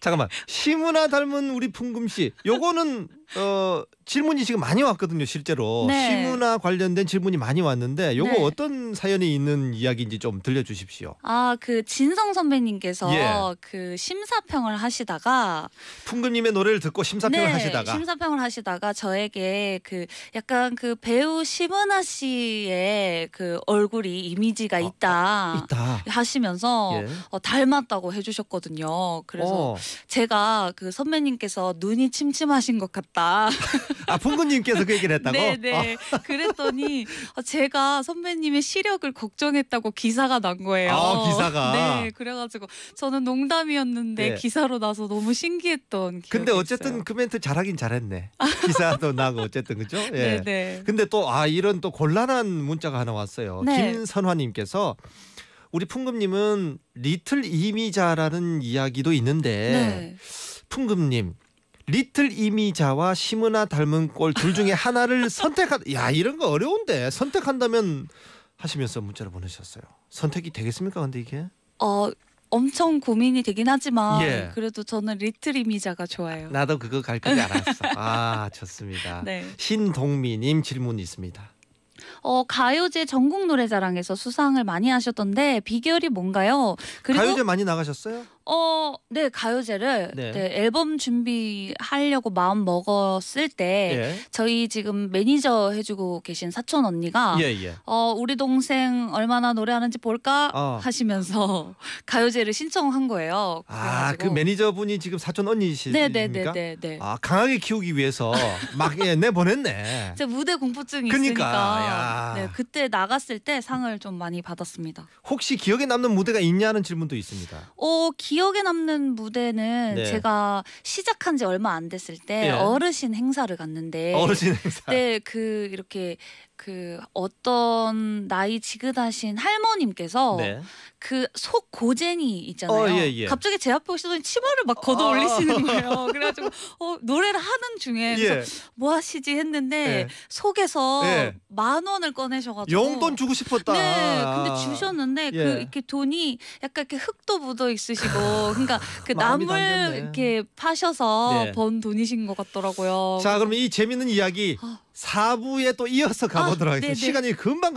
잠깐만 시무나 닮은 우리 풍금 씨 요거는 어 질문이 지금 많이 왔거든요, 실제로. 네. 시문화 관련된 질문이 많이 왔는데 요거 네. 어떤 사연이 있는 이야기인지 좀 들려 주십시오. 아, 그 진성 선배님께서 예. 그 심사평을 하시다가 풍금님의 노래를 듣고 심사평을 네, 하시다가 심사평을 하시다가 저에게 그 약간 그 배우 시문화 씨의 그 얼굴이 이미지가 어, 있다, 어, 있다. 하시면서 예. 어, 닮았다고 해 주셨거든요. 그래서 어. 제가 그 선배님께서 눈이 침침하신 것 같다. 아 풍구님께서 그 얘기를 했다고? 네네. 네. 아. 그랬더니 제가 선배님의 시력을 걱정했다고 기사가 난 거예요. 아 기사가. 네. 그래가지고 저는 농담이었는데 네. 기사로 나서 너무 신기했던. 근데 어쨌든 있어요. 그 멘트 잘하긴 잘했네. 기사도 나고 어쨌든 그죠? 예. 네네. 네. 근데 또 아 이런 또 곤란한 문자가 하나 왔어요. 네. 김선화님께서. 우리 풍금님은 리틀 이미자라는 이야기도 있는데 네. 풍금님 리틀 이미자와 심은아 닮은 꼴 둘 중에 하나를 선택한 야 이런 거 어려운데 선택한다면 하시면서 문자를 보내셨어요. 선택이 되겠습니까? 근데 이게 어 엄청 고민이 되긴 하지만 예. 그래도 저는 리틀 이미자가 좋아요. 나도 그거 갈줄 알았어. 아 좋습니다. 네. 신동미님 질문 있습니다. 어, 가요제 전국 노래자랑에서 수상을 많이 하셨던데 비결이 뭔가요? 그리고 가요제 많이 나가셨어요? 어, 네 가요제를 네. 네, 앨범 준비하려고 마음 먹었을 때 예. 저희 지금 매니저 해주고 계신 사촌 언니가 예, 예. 어 우리 동생 얼마나 노래하는지 볼까 어. 하시면서 가요제를 신청한 거예요. 아 그 매니저분이 지금 사촌 언니이십니까? 네네네네. 네, 네, 네. 아 강하게 키우기 위해서 막 예, 내 보냈네. 제 무대 공포증이 그러니까, 있으니까. 네 그때 나갔을 때 상을 좀 많이 받았습니다. 혹시 기억에 남는 무대가 있냐는 질문도 있습니다. 어 기. 기억에 남는 무대는 네. 제가 시작한 지 얼마 안 됐을 때 예. 어르신 행사를 갔는데 어르신 행사 때그 네, 이렇게 그 어떤 나이 지긋하신 할머님께서 네. 그속 고쟁이 있잖아요. 어, 예, 예. 갑자기 제 앞에 오시더니 치마를 막 걷어 아. 올리시는 거예요. 그래가지고 어, 노래를 하는 중에 예. 뭐 하시지 했는데 예. 속에서 예. 만 원을 꺼내셔가지고 용돈 주고 싶었다. 네, 근데 주셨는데 예. 그 이렇게 돈이 약간 이렇게 흙도 묻어 있으시고 그러니까 그 나물 이렇게 파셔서 네. 번 돈이신 것 같더라고요. 자, 그러면이 재밌는 이야기. 아. 4부에 또 이어서 가보도록 아, 하겠습니다. 네네. 네. 시간이 금방 가.